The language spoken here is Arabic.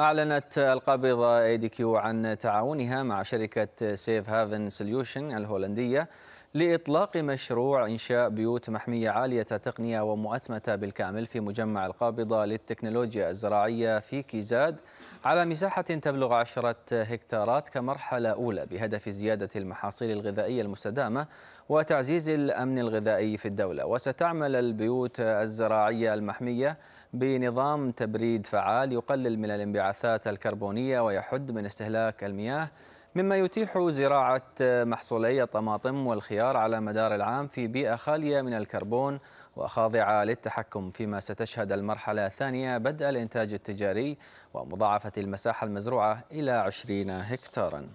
أعلنت القابضة ADQ كيو عن تعاونها مع شركة سيف هافن سوليوشن الهولندية لإطلاق مشروع إنشاء بيوت محمية عالية تقنية ومؤتمتة بالكامل في مجمع القابضة للتكنولوجيا الزراعية في كيزاد على مساحة تبلغ عشرة هكتارات كمرحلة أولى بهدف زيادة المحاصيل الغذائية المستدامة وتعزيز الأمن الغذائي في الدولة وستعمل البيوت الزراعية المحمية بنظام تبريد فعال يقلل من الانبعاثات الكربونية ويحد من استهلاك المياه مما يتيح زراعة محصولي الطماطم والخيار على مدار العام في بيئة خالية من الكربون وخاضعة للتحكم فيما ستشهد المرحلة الثانية بدء الإنتاج التجاري ومضاعفة المساحة المزروعة إلى 20 هكتاراً